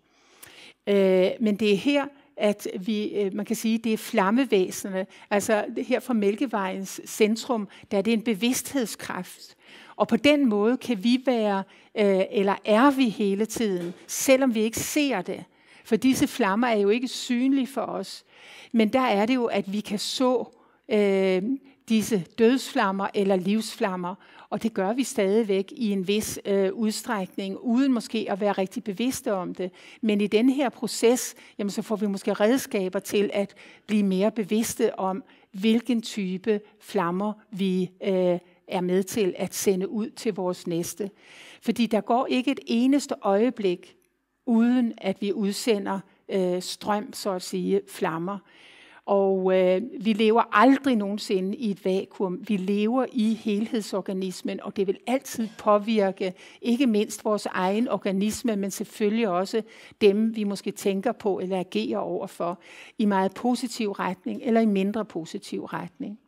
Øh, men det er her, at vi, øh, man kan sige, det er flammevæsenet. Altså her fra Mælkevejens centrum, der er det en bevidsthedskraft, og på den måde kan vi være, øh, eller er vi hele tiden, selvom vi ikke ser det. For disse flammer er jo ikke synlige for os. Men der er det jo, at vi kan så øh, disse dødsflammer eller livsflammer. Og det gør vi stadigvæk i en vis øh, udstrækning, uden måske at være rigtig bevidste om det. Men i den her proces, jamen, så får vi måske redskaber til at blive mere bevidste om, hvilken type flammer vi øh, er med til at sende ud til vores næste. Fordi der går ikke et eneste øjeblik, uden at vi udsender øh, strøm, så at sige, flammer. Og øh, vi lever aldrig nogensinde i et vakuum. Vi lever i helhedsorganismen, og det vil altid påvirke ikke mindst vores egen organisme, men selvfølgelig også dem, vi måske tænker på eller agerer overfor, i meget positiv retning eller i mindre positiv retning.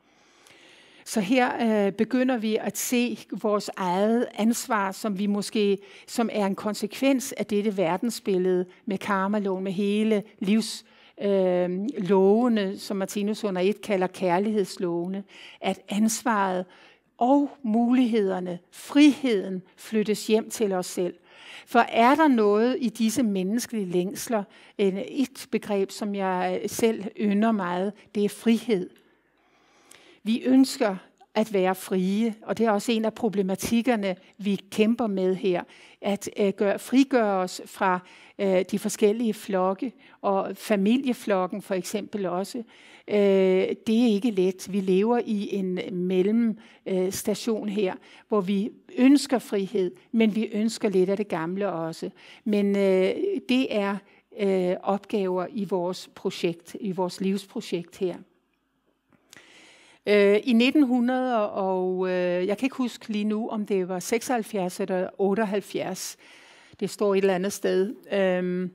Så her øh, begynder vi at se vores eget ansvar, som vi måske, som er en konsekvens af dette verdensbillede med karmaloven, med hele livs øh, lovene, som Martinus under et kalder kærlighedslovene, at ansvaret og mulighederne, friheden, flyttes hjem til os selv. For er der noget i disse menneskelige længsler, et begreb, som jeg selv ynder meget, det er frihed. Vi ønsker at være frie, og det er også en af problematikkerne, vi kæmper med her, at øh, gør, frigøre os fra øh, de forskellige flokke, og familieflokken for eksempel også. Øh, det er ikke let. Vi lever i en mellemstation øh, her, hvor vi ønsker frihed, men vi ønsker lidt af det gamle også. Men øh, det er øh, opgaver i vores projekt, i vores livsprojekt her. Øh, I 1900, og øh, jeg kan ikke huske lige nu, om det var 76 eller 78, det står et eller andet sted, øh,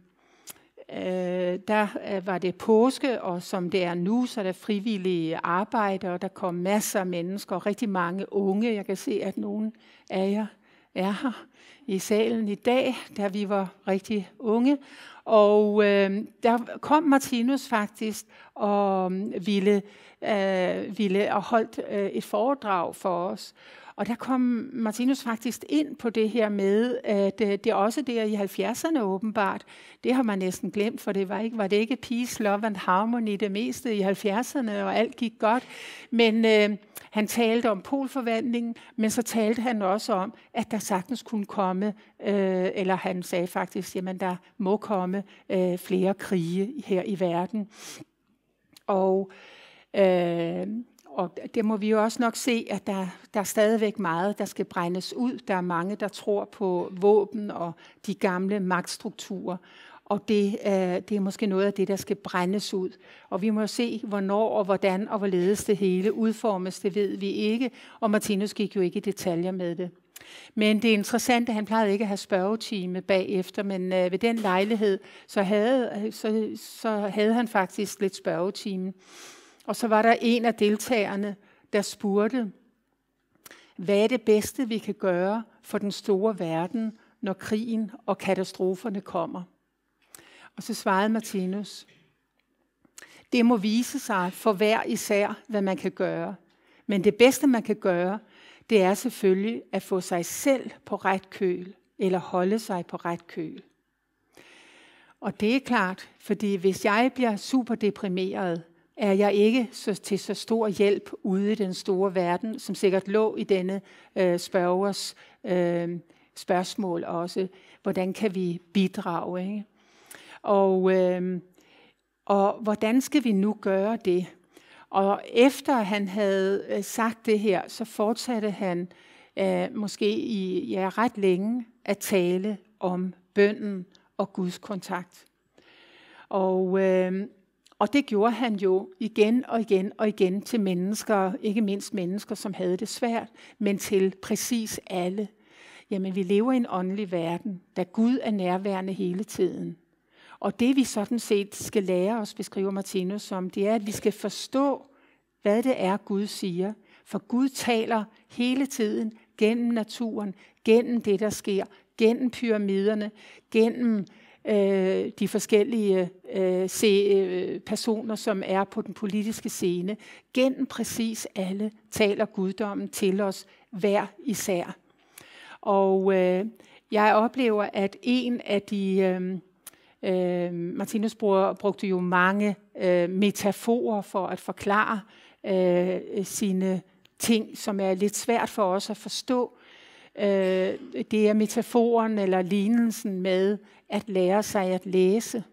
øh, der øh, var det påske, og som det er nu, så er der frivillige arbejdere, der kom masser af mennesker, rigtig mange unge. Jeg kan se, at nogen af jer er her i salen i dag, da vi var rigtig unge. Og øh, der kom Martinus faktisk og øh, ville, øh, ville og holdt øh, et foredrag for os. Og der kom Martinus faktisk ind på det her med, at øh, det er også der i 70'erne åbenbart. Det har man næsten glemt, for det var, ikke, var det ikke peace, love and harmony det meste i 70'erne, og alt gik godt. Men øh, han talte om polforvandlingen, men så talte han også om, at der sagtens kunne komme, øh, eller han sagde faktisk, jamen der må komme øh, flere krige her i verden. Og øh, og det må vi jo også nok se, at der, der er stadigvæk meget, der skal brændes ud. Der er mange, der tror på våben og de gamle magtstrukturer. Og det, øh, det er måske noget af det, der skal brændes ud. Og vi må se, hvornår og hvordan og hvorledes det hele udformes. Det ved vi ikke, og Martinus gik jo ikke i detaljer med det. Men det er interessant, at han plejede ikke at have spørgetime bagefter, men øh, ved den lejlighed, så havde, øh, så, så havde han faktisk lidt spørgetime. Og så var der en af deltagerne, der spurgte, hvad er det bedste, vi kan gøre for den store verden, når krigen og katastroferne kommer? Og så svarede Martinus, det må vise sig for hver især, hvad man kan gøre. Men det bedste, man kan gøre, det er selvfølgelig at få sig selv på ret køl, eller holde sig på ret køl. Og det er klart, fordi hvis jeg bliver super deprimeret, er jeg ikke så, til så stor hjælp ude i den store verden, som sikkert lå i denne øh, spørgers øh, spørgsmål også. Hvordan kan vi bidrage? Ikke? Og, øh, og hvordan skal vi nu gøre det? Og efter han havde øh, sagt det her, så fortsatte han øh, måske i ja, ret længe at tale om bønden og Guds kontakt. Og øh, og det gjorde han jo igen og igen og igen til mennesker, ikke mindst mennesker, som havde det svært, men til præcis alle. Jamen, vi lever i en åndelig verden, da Gud er nærværende hele tiden. Og det vi sådan set skal lære os, beskriver Martinus som, det er, at vi skal forstå, hvad det er, Gud siger. For Gud taler hele tiden gennem naturen, gennem det, der sker, gennem pyramiderne, gennem øh, de forskellige øh, se, øh, personer, som er på den politiske scene. Gennem præcis alle taler guddommen til os hver især. Og øh, jeg oplever, at en af de... Øh, Øh, Martinus bruger, brugte jo mange øh, metaforer for at forklare øh, sine ting, som er lidt svært for os at forstå. Øh, det er metaforen eller lignelsen med at lære sig at læse.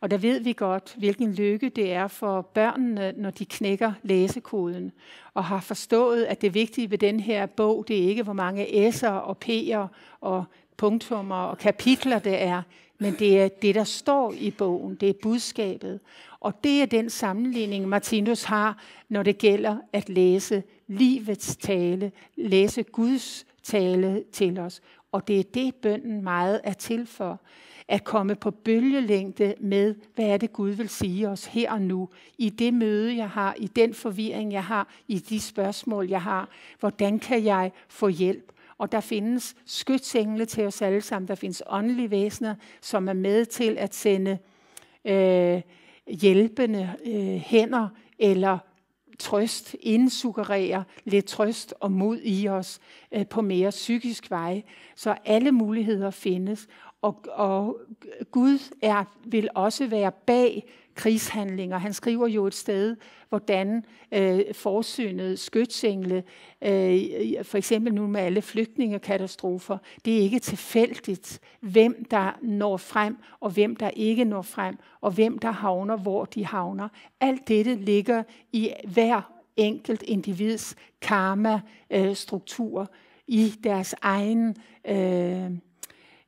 Og der ved vi godt, hvilken lykke det er for børnene, når de knækker læsekoden og har forstået, at det vigtige ved den her bog, det er ikke, hvor mange s'er og p'er og punktummer og kapitler det er, men det er det, der står i bogen, det er budskabet. Og det er den sammenligning, Martinus har, når det gælder at læse livets tale, læse Guds tale til os. Og det er det, bønden meget er til for. At komme på bølgelængde med, hvad er det Gud vil sige os her og nu. I det møde, jeg har, i den forvirring, jeg har, i de spørgsmål, jeg har. Hvordan kan jeg få hjælp? Og der findes skytsengle til os alle sammen. Der findes åndelige væsener, som er med til at sende øh, hjælpende øh, hænder eller trøst, indsuggerere lidt trøst og mod i os, Øh, på mere psykisk vej. Så alle muligheder findes, og, og Gud er, vil også være bag krigshandlinger. Han skriver jo et sted, hvordan øh, forsynet skytsengle, øh, for eksempel nu med alle flygtningekatastrofer, det er ikke tilfældigt, hvem der når frem, og hvem der ikke når frem, og hvem der havner, hvor de havner. Alt dette ligger i hver enkelt individs karma-struktur øh, i deres egen øh,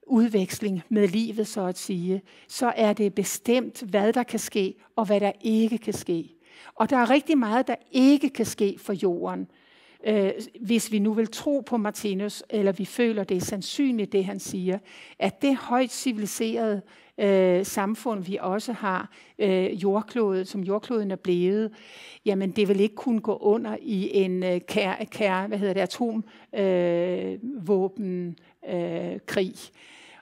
udveksling med livet, så at sige, så er det bestemt, hvad der kan ske og hvad der ikke kan ske. Og der er rigtig meget, der ikke kan ske for jorden, øh, hvis vi nu vil tro på Martinus, eller vi føler, det er sandsynligt, det han siger, at det højt civiliserede øh, samfund, vi også har, øh, jordklodet, som jordkloden er blevet, jamen det vil ikke kunne gå under i en øh, kær, kær, hvad hedder det, atomvåbenkrig. Øh, våben, øh, krig.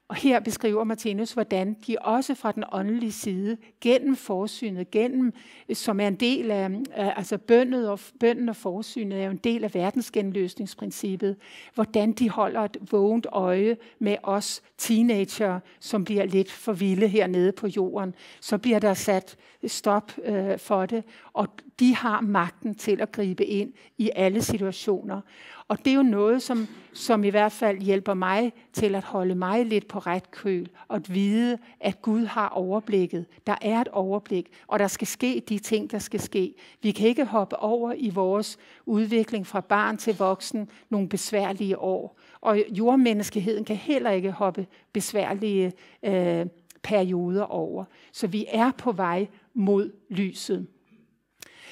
Og her beskriver Martinus, hvordan de også fra den åndelige side, gennem forsynet, gennem, øh, som er en del af, altså bønnet og, bønden og forsynet er jo en del af verdensgenløsningsprincippet, hvordan de holder et vågent øje med os teenager, som bliver lidt for vilde hernede på jorden. Så bliver der sat stop øh, for det, og de har magten til at gribe ind i alle situationer. Og det er jo noget, som, som i hvert fald hjælper mig til at holde mig lidt på ret køl, og at vide, at Gud har overblikket. Der er et overblik, og der skal ske de ting, der skal ske. Vi kan ikke hoppe over i vores udvikling fra barn til voksen nogle besværlige år. Og jordmenneskeheden kan heller ikke hoppe besværlige øh, perioder over. Så vi er på vej mod lyset.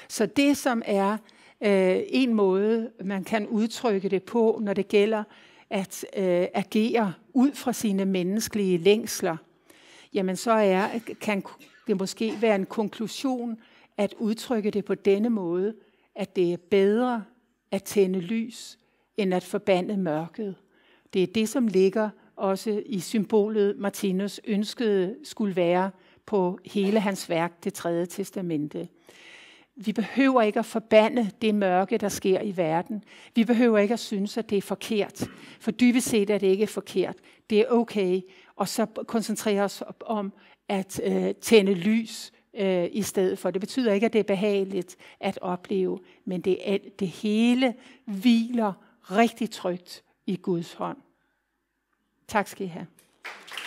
Så det, som er Øh, en måde, man kan udtrykke det på, når det gælder at øh, agere ud fra sine menneskelige længsler, jamen så er, kan det måske være en konklusion at udtrykke det på denne måde, at det er bedre at tænde lys, end at forbande mørket. Det er det, som ligger også i symbolet, Martinus ønskede skulle være på hele hans værk, det tredje testamente. Vi behøver ikke at forbande det mørke, der sker i verden. Vi behøver ikke at synes, at det er forkert. For dybest set er det ikke forkert. Det er okay. Og så koncentrere os om at øh, tænde lys øh, i stedet for. Det betyder ikke, at det er behageligt at opleve, men det, er, det hele hviler rigtig trygt i Guds hånd. Tak skal I have.